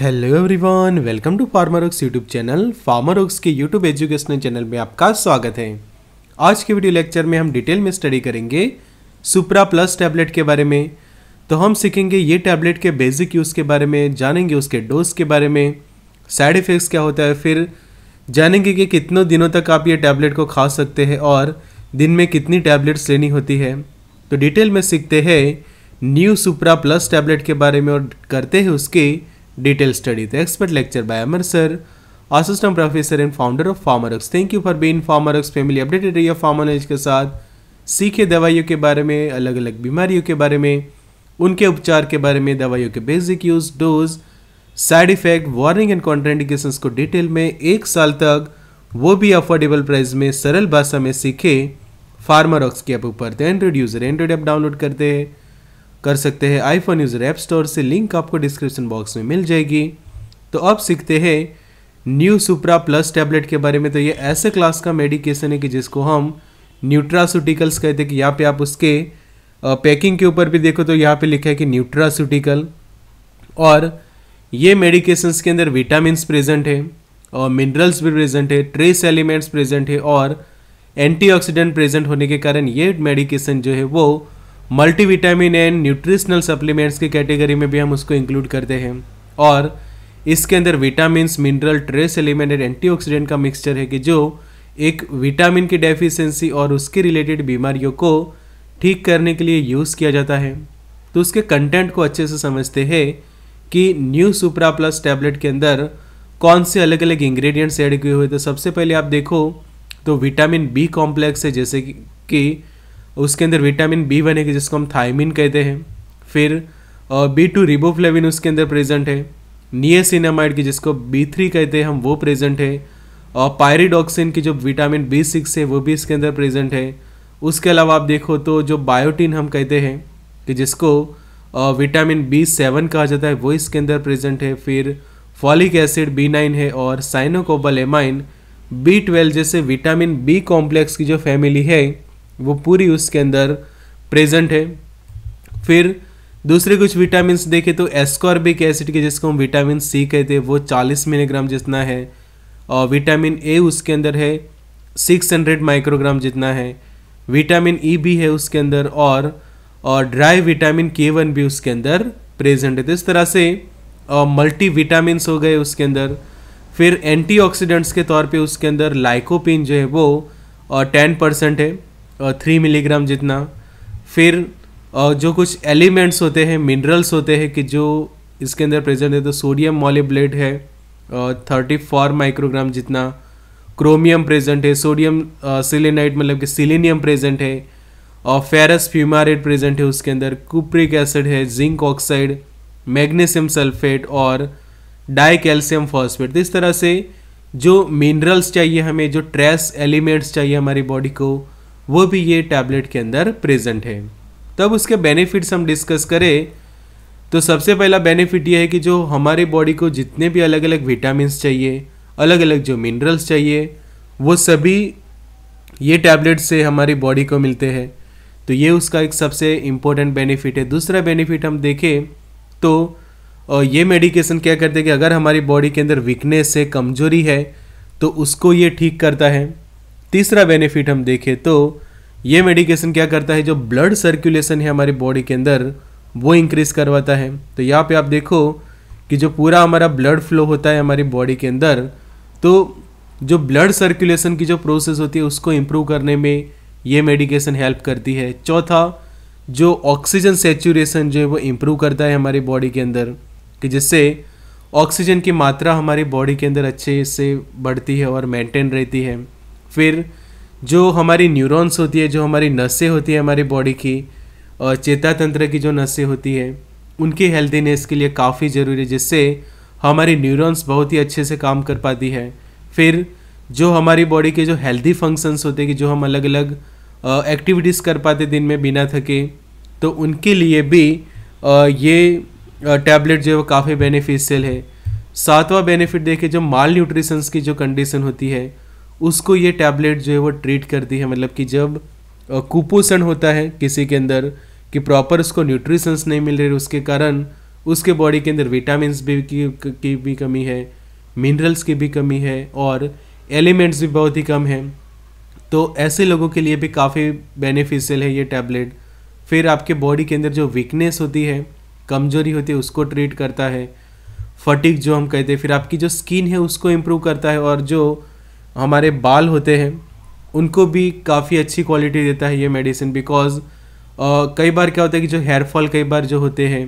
hello everyone welcome to farmer oaks YouTube channel farmer oaks के YouTube educational channel में आपका स्वागत है आज के वीडियो लेक्चर में हम डिटेल में स्टडी करेंगे सुप्रा प्लस टैबलेट के बारे में तो हम सीखेंगे ये टैबलेट के बेसिक यूज़ के बारे में जानेंगे उसके डोज के बारे में साइड इफ़ेक्ट्स क्या होता है फिर जानेंगे कि कितनों दिनों तक आप ये टैबलेट को खा सकते हैं और दिन में कितनी टैबलेट्स लेनी होती है तो डिटेल में सीखते हैं न्यू सुप्रा प्लस टैबलेट के बारे में और करते हैं उसके detail study The expert lecture by Amar assistant professor and founder of of thank you for for being Pharmarx family updated रही फार्मा के साथ सीखे दवाइयों के बारे में अलग अलग बीमारियों के बारे में उनके उपचार के बारे में दवाइयों के basic use dose side effect warning and contraindication को डिटेल में एक साल तक वो भी अफोर्डेबल प्राइस में सरल भाषा में सीखे फार्मारॉक्स के ऐप ऊपर तो android user android app download करते हैं कर सकते हैं आईफोन यूज़र ऐप स्टोर से लिंक आपको डिस्क्रिप्शन बॉक्स में मिल जाएगी तो अब सीखते हैं न्यू सुप्रा प्लस टैबलेट के बारे में तो ये ऐसे क्लास का मेडिकेशन है कि जिसको हम न्यूट्रासूटिकल्स कहते हैं कि यहाँ पे आप उसके पैकिंग के ऊपर भी देखो तो यहाँ पे लिखा है कि न्यूट्रासूटिकल और ये मेडिकेशंस के अंदर विटामिन प्रेजेंट है और मिनरल्स भी प्रेजेंट है ट्रेस एलिमेंट्स प्रेजेंट है और एंटीऑक्सीडेंट प्रेजेंट होने के कारण ये मेडिकेशन जो है वो मल्टीविटामिन एंड न्यूट्रिशनल सप्लीमेंट्स की कैटेगरी में भी हम उसको इंक्लूड करते हैं और इसके अंदर vitamin mineral trace element and antioxidant का मिक्सचर है कि जो एक विटामिन की डेफिशिएंसी और उसके रिलेटेड बीमारियों को ठीक करने के लिए यूज़ किया जाता है तो उसके कंटेंट को अच्छे से समझते हैं कि न्यू सुप्रा प्लस टैबलेट के अंदर कौन से अलग अलग इंग्रेडिएंट्स ऐड किए हुए तो सबसे पहले आप देखो तो विटामिन बी कॉम्प्लेक्स है जैसे कि उसके अंदर विटामिन बी बनेगी जिसको हम थायमिन कहते हैं फिर बी टू रिबोफ्लेविन उसके अंदर प्रेजेंट है नियसिनामाइड की जिसको बी थ्री कहते हैं हम वो प्रेजेंट है और पायरिडॉक्सिन की जो विटामिन बी सिक्स है वो भी इसके अंदर प्रेजेंट है उसके अलावा आप देखो तो जो बायोटिन हम कहते हैं कि जिसको विटामिन बी सेवन कहा जाता है वो इसके अंदर प्रेजेंट है फिर फॉलिक एसिड बी नाइन है और साइनोकोबल एमाइन बी ट्वेल्व जैसे विटामिन बी कॉम्प्लेक्स की जो फैमिली है वो पूरी उसके अंदर प्रेजेंट है फिर दूसरे कुछ विटामिन देखें तो एस्कॉर्बिक एसिड के जिसको हम विटामिन सी कहते हैं वो 40 मिलीग्राम जितना है और विटामिन ए उसके अंदर है 600 माइक्रोग्राम जितना है विटामिन ई e भी है उसके अंदर और और ड्राई विटामिन के वन भी उसके अंदर प्रेजेंट है तो इस तरह से मल्टी विटामिन हो गए उसके अंदर फिर एंटीऑक्सीडेंट्स के तौर पे उसके अंदर लाइकोपिन जो है वो टेन परसेंट है थ्री मिलीग्राम जितना फिर जो कुछ एलिमेंट्स होते हैं मिनरल्स होते हैं कि जो इसके अंदर प्रेजेंट है तो सोडियम मॉलिब्लेट है थर्टी फोर माइक्रोग्राम जितना क्रोमियम प्रेजेंट है सोडियम सिलेनाइट मतलब कि सिलेनियम प्रेजेंट है और फेरस फ्यूमारेट प्रेजेंट है उसके अंदर कुप्रिक एसिड है जिंक ऑक्साइड मैग्नीशियम सल्फेट और डाई कैल्शियम फॉस्फेट इस तरह से जो मिनरल्स चाहिए हमें जो ट्रेस एलिमेंट्स चाहिए हमारी बॉडी को वो भी ये टैबलेट के अंदर प्रेजेंट है तब उसके बेनिफिट्स हम डिस्कस करें तो सबसे पहला बेनिफिट ये है कि जो हमारे बॉडी को जितने भी अलग अलग विटामिन चाहिए अलग अलग जो मिनरल्स चाहिए वो सभी ये टैबलेट से हमारी बॉडी को मिलते हैं तो ये उसका एक सबसे इम्पोर्टेंट बेनिफिट है दूसरा बेनिफिट हम देखें तो ये मेडिकेशन क्या करते हैं कि अगर हमारी बॉडी के अंदर वीकनेस है कमजोरी है तो उसको ये ठीक करता है तीसरा बेनिफिट हम देखें तो ये मेडिकेशन क्या करता है जो ब्लड सर्कुलेशन है हमारी बॉडी के अंदर वो इंक्रीज़ करवाता है तो यहाँ पे आप देखो कि जो पूरा हमारा ब्लड फ्लो होता है हमारी बॉडी के अंदर तो जो ब्लड सर्कुलेशन की जो प्रोसेस होती है उसको इम्प्रूव करने में ये मेडिकेशन हेल्प करती है चौथा जो ऑक्सीजन सेचुरेशन जो है वो इम्प्रूव करता है हमारी बॉडी के अंदर कि जिससे ऑक्सीजन की मात्रा हमारी बॉडी के अंदर अच्छे से बढ़ती है और मेंटेन रहती है फिर जो हमारी न्यूरॉन्स होती है जो हमारी नसें होती है हमारी बॉडी की और चेता तंत्र की जो नसें होती है उनकी हेल्दीनेस के लिए काफ़ी ज़रूरी है जिससे हमारी न्यूरॉन्स बहुत ही अच्छे से काम कर पाती है फिर जो हमारी बॉडी के जो हेल्दी फंक्शंस होते हैं कि जो हम अलग अलग एक्टिविटीज़ कर पाते दिन में बिना थके तो उनके लिए भी आ, ये टैबलेट जो है वो काफ़ी बेनिफिशियल है सातवां बेनिफिट देखिए जो माल न्यूट्रिशंस की जो कंडीशन होती है उसको ये टैबलेट जो है वो ट्रीट करती है मतलब कि जब कुपोषण होता है किसी के अंदर कि प्रॉपर उसको न्यूट्रिशंस नहीं मिल रहे उसके कारण उसके बॉडी के अंदर विटामिन भी की, की भी कमी है मिनरल्स की भी कमी है और एलिमेंट्स भी बहुत ही कम है तो ऐसे लोगों के लिए भी काफ़ी बेनिफिशियल है ये टैबलेट फिर आपके बॉडी के अंदर जो वीकनेस होती है कमजोरी होती है उसको ट्रीट करता है फटिक जो हम कहते हैं फिर आपकी जो स्किन है उसको इम्प्रूव करता है और जो हमारे बाल होते हैं उनको भी काफ़ी अच्छी क्वालिटी देता है ये मेडिसिन बिकॉज uh, कई बार क्या होता है कि जो हेयर फॉल कई बार जो होते हैं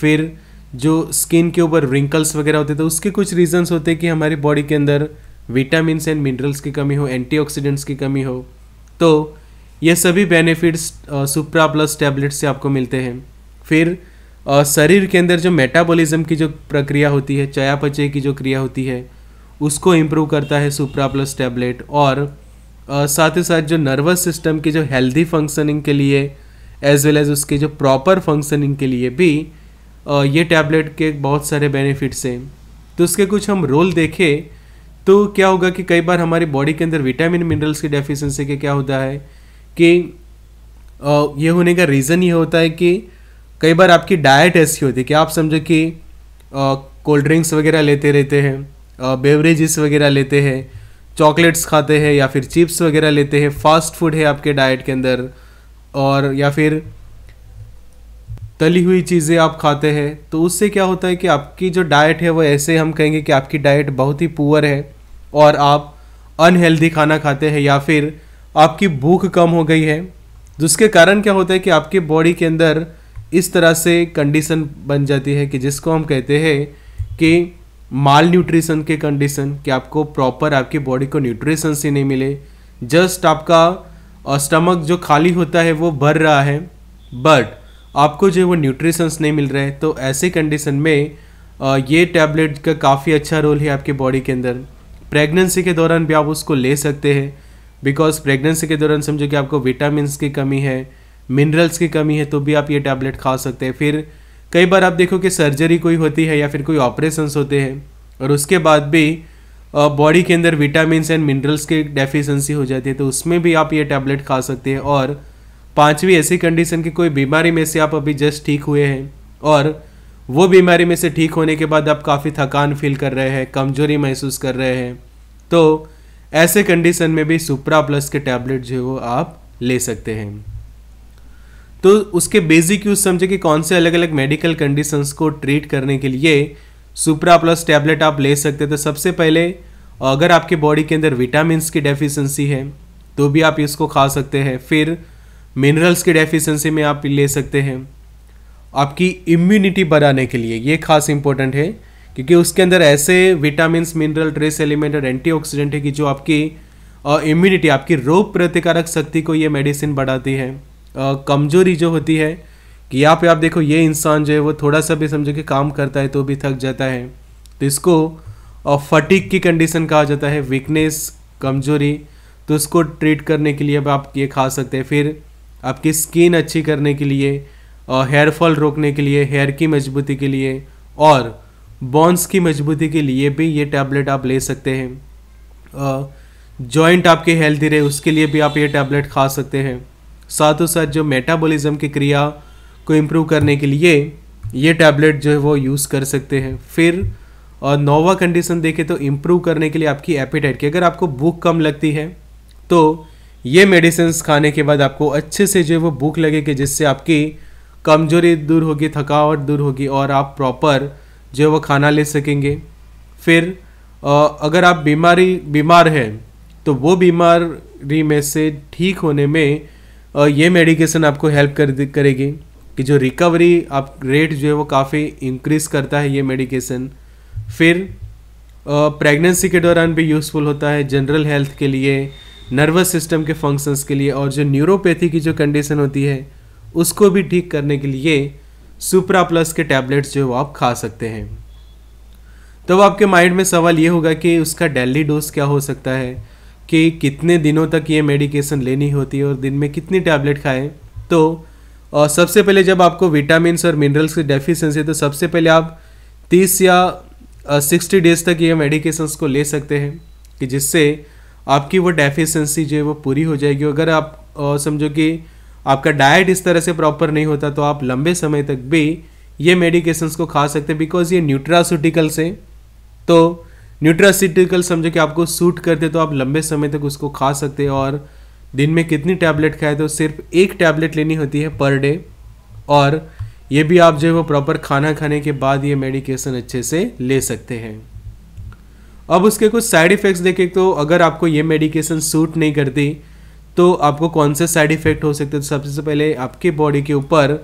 फिर जो स्किन के ऊपर रिंकल्स वगैरह होते थे तो उसके कुछ रीजंस होते हैं कि हमारी बॉडी के अंदर विटामिन एंड मिनरल्स की कमी हो एंटीऑक्सीडेंट्स की कमी हो तो ये सभी बेनिफिट्स सुप्रा प्लस टैबलेट से आपको मिलते हैं फिर आ, शरीर के अंदर जो मेटाबॉलिज्म की जो प्रक्रिया होती है चयापचय की जो क्रिया होती है उसको इम्प्रूव करता है सुप्रा प्लस टैबलेट और आ, साथ ही साथ जो नर्वस सिस्टम की जो हेल्दी फंक्शनिंग के लिए एज वेल एज़ उसके जो प्रॉपर फंक्शनिंग के लिए भी आ, ये टैबलेट के बहुत सारे बेनिफिट्स हैं तो उसके कुछ हम रोल देखें तो क्या होगा कि कई बार हमारी बॉडी के अंदर विटामिन मिनरल्स की डेफिशिएंसी के क्या होता है कि ये होने का रीज़न ये होता है कि कई बार आपकी डाइट ऐसी होती है कि आप समझो कि कोल्ड ड्रिंक्स वगैरह लेते रहते हैं बेवरेजेस वगैरह लेते हैं चॉकलेट्स खाते हैं या फिर चिप्स वगैरह लेते हैं फास्ट फूड है आपके डाइट के अंदर और या फिर तली हुई चीज़ें आप खाते हैं तो उससे क्या होता है कि आपकी जो डाइट है वो ऐसे हम कहेंगे कि आपकी डाइट बहुत ही पुअर है और आप अनहेल्दी खाना खाते हैं या फिर आपकी भूख कम हो गई है जिसके तो कारण क्या होता है कि आपके बॉडी के अंदर इस तरह से कंडीशन बन जाती है कि जिसको हम कहते हैं कि माल न्यूट्रिशन के कंडीशन कि आपको प्रॉपर आपकी बॉडी को न्यूट्रिशन से नहीं मिले जस्ट आपका स्टमक जो खाली होता है वो भर रहा है बट आपको जो वो न्यूट्रिशंस नहीं मिल रहे तो ऐसे कंडीशन में ये टैबलेट का काफ़ी अच्छा रोल है आपके बॉडी के अंदर प्रेगनेंसी के दौरान भी आप उसको ले सकते हैं बिकॉज प्रेगनेंसी के दौरान समझो कि आपको विटामिन की कमी है मिनरल्स की कमी है तो भी आप ये टैबलेट खा सकते हैं फिर कई बार आप देखो कि सर्जरी कोई होती है या फिर कोई ऑपरेशन होते हैं और उसके बाद भी बॉडी के अंदर विटामिन एंड मिनरल्स की डेफिशिएंसी हो जाती है तो उसमें भी आप ये टैबलेट खा सकते हैं और पांचवी ऐसी कंडीशन की कोई बीमारी में से आप अभी जस्ट ठीक हुए हैं और वो बीमारी में से ठीक होने के बाद आप काफ़ी थकान फील कर रहे हैं कमजोरी महसूस कर रहे हैं तो ऐसे कंडीशन में भी सुप्रा प्लस के टैबलेट जो है वो आप ले सकते हैं तो उसके बेसिक यूज समझे कि कौन से अलग अलग मेडिकल कंडीशंस को ट्रीट करने के लिए सुप्रा प्लस टैबलेट आप ले सकते हैं तो सबसे पहले अगर आपके बॉडी के अंदर विटामिन की डेफिशिएंसी है तो भी आप इसको खा सकते हैं फिर मिनरल्स की डेफिशिएंसी में आप ले सकते हैं आपकी इम्यूनिटी बढ़ाने के लिए ये खास इंपॉर्टेंट है क्योंकि उसके अंदर ऐसे विटामिन मिनरल ट्रेस एलिमेंट और ऑक्सीडेंट है कि जो आपकी इम्यूनिटी आपकी रोग प्रतिकारक शक्ति को ये मेडिसिन बढ़ाती है कमजोरी जो होती है कि यहाँ पे आप देखो ये इंसान जो है वो थोड़ा सा भी समझो कि काम करता है तो भी थक जाता है तो इसको फटिक की कंडीशन कहा जाता है वीकनेस कमजोरी तो उसको ट्रीट करने के लिए अब आप ये खा सकते हैं फिर आपकी स्किन अच्छी करने के लिए और हेयर फॉल रोकने के लिए हेयर की मजबूती के लिए और बॉन्स की मजबूती के लिए भी ये टैबलेट आप ले सकते हैं जॉइंट आपके हेल्दी रहे उसके लिए भी आप ये टैबलेट खा सकते हैं साथ ही साथ जो मेटाबॉलिज्म की क्रिया को इम्प्रूव करने के लिए ये टैबलेट जो है वो यूज़ कर सकते हैं फिर और नोवा कंडीशन देखें तो इम्प्रूव करने के लिए आपकी एपिटाइट की अगर आपको भूख कम लगती है तो ये मेडिसिन खाने के बाद आपको अच्छे से जो है वो भूख लगेगी जिससे आपकी कमजोरी दूर होगी थकावट दूर होगी और आप प्रॉपर जो है वो खाना ले सकेंगे फिर अगर आप बीमारी बीमार हैं तो वो बीमारी में से ठीक होने में ये मेडिकेशन आपको हेल्प कर करेगी कि जो रिकवरी आप रेट जो है वो काफ़ी इंक्रीज करता है ये मेडिकेशन फिर प्रेगनेंसी के दौरान भी यूज़फुल होता है जनरल हेल्थ के लिए नर्वस सिस्टम के फंक्शंस के लिए और जो न्यूरोपैथी की जो कंडीशन होती है उसको भी ठीक करने के लिए सुप्रा प्लस के टैबलेट्स जो है वो आप खा सकते हैं तो आपके माइंड में सवाल ये होगा कि उसका डेली डोज क्या हो सकता है कि कितने दिनों तक ये मेडिकेशन लेनी होती है और दिन में कितनी टैबलेट खाएं तो और सबसे पहले जब आपको विटामिनस और मिनरल्स की डेफिशिएंसी है तो सबसे पहले आप तीस या सिक्सटी डेज तक ये मेडिकेशंस को ले सकते हैं कि जिससे आपकी वो डेफिशिएंसी जो है वो पूरी हो जाएगी अगर आप समझो कि आपका डाइट इस तरह से प्रॉपर नहीं होता तो आप लंबे समय तक भी ये मेडिकेशंस को खा सकते हैं बिकॉज ये न्यूट्रासूटिकल्स हैं तो न्यूट्रासिटिकल समझो कि आपको सूट करते तो आप लंबे समय तक उसको खा सकते हैं और दिन में कितनी टैबलेट खाए तो सिर्फ एक टैबलेट लेनी होती है पर डे और ये भी आप जो है वो प्रॉपर खाना खाने के बाद ये मेडिकेशन अच्छे से ले सकते हैं अब उसके कुछ साइड इफ़ेक्ट्स देखें तो अगर आपको ये मेडिकेशन सूट नहीं करती तो आपको कौन से साइड इफ़ेक्ट हो सकते हैं तो सबसे पहले आपके बॉडी के ऊपर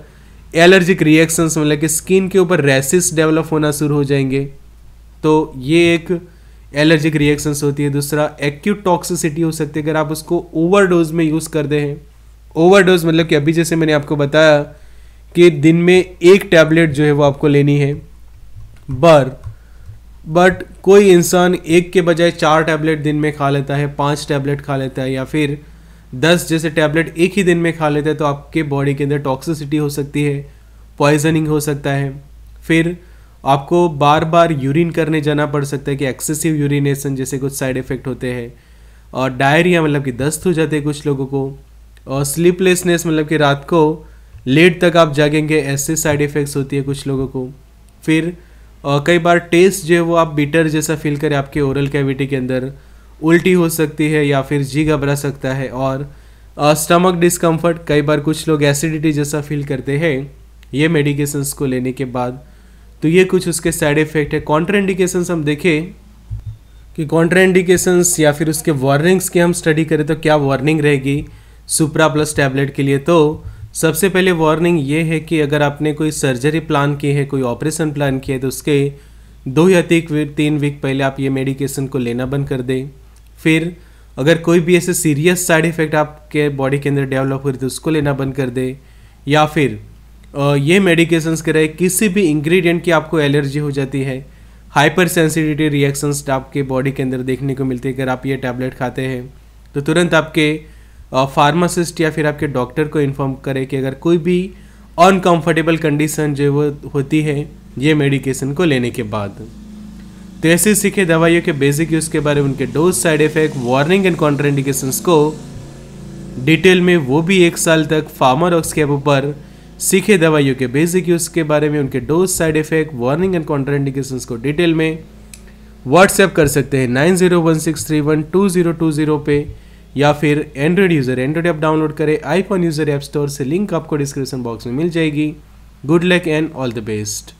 एलर्जिक रिएक्शंस मतलब कि स्किन के ऊपर रैसेस डेवलप होना शुरू हो जाएंगे तो ये एक एलर्जिक रिएक्शंस होती है दूसरा एक्यूट टॉक्सिसिटी हो सकती है अगर आप उसको ओवरडोज में यूज़ कर दें ओवरडोज मतलब कि अभी जैसे मैंने आपको बताया कि दिन में एक टैबलेट जो है वो आपको लेनी है बर बट कोई इंसान एक के बजाय चार टैबलेट दिन में खा लेता है पांच टैबलेट खा लेता है या फिर दस जैसे टैबलेट एक ही दिन में खा लेता है तो आपके बॉडी के अंदर टॉक्सिसिटी हो सकती है पॉइजनिंग हो सकता है फिर आपको बार बार यूरिन करने जाना पड़ सकता है कि एक्सेसिव यूरिनेशन जैसे कुछ साइड इफ़ेक्ट होते हैं और डायरिया मतलब कि दस्त हो जाते हैं कुछ लोगों को और स्लीपलेसनेस मतलब कि रात को लेट तक आप जागेंगे ऐसे साइड इफ़ेक्ट्स होती है कुछ लोगों को फिर और कई बार टेस्ट जो है वो आप बीटर जैसा फील करें आपके ओरल कैविटी के अंदर उल्टी हो सकती है या फिर जी घबरा सकता है और स्टमक डिस्कम्फर्ट कई बार कुछ लोग एसिडिटी जैसा फील करते हैं ये मेडिकेशंस को लेने के बाद तो ये कुछ उसके साइड इफेक्ट है कॉन्ट्रा इंडिकेशंस हम देखें कि कॉन्ट्रा इंडिकेशंस या फिर उसके वार्निंग्स की हम स्टडी करें तो क्या वार्निंग रहेगी सुप्रा प्लस टैबलेट के लिए तो सबसे पहले वार्निंग ये है कि अगर आपने कोई सर्जरी प्लान की है कोई ऑपरेशन प्लान किया है तो उसके दो या तीन तीन वीक पहले आप ये मेडिकेशन को लेना बंद कर दें फिर अगर कोई भी ऐसे सीरियस साइड इफ़ेक्ट आपके बॉडी के अंदर डेवलप हो रही तो उसको लेना बंद कर दें या फिर ये मेडिकेशंस के रहे किसी भी इंग्रेडिएंट की आपको एलर्जी हो जाती है हाइपर सेंसिटिविटी रिएक्शंस आपके बॉडी के अंदर देखने को मिलती है अगर आप ये टैबलेट खाते हैं तो तुरंत आपके फार्मासिस्ट या फिर आपके डॉक्टर को इन्फॉर्म करें कि अगर कोई भी अनकम्फर्टेबल कंडीशन जो वो होती है ये मेडिकेशन को लेने के बाद तो ऐसे सीखे दवाइयों के बेसिक यूज़ के बारे में उनके dose side effect warning and contraindications को डिटेल में वो भी एक साल तक फार्मा रॉक्स के ऊपर सीखे दवाइयों के बेसिक यूज़ के बारे में उनके dose side effect warning and contraindications को डिटेल में व्हाट्सएप कर सकते हैं nine zero one six three one two zero two zero पे या फिर android user android app download करें आईफोन यूज़र ऐप स्टोर से लिंक आपको डिस्क्रिप्शन बॉक्स में मिल जाएगी good luck and all the best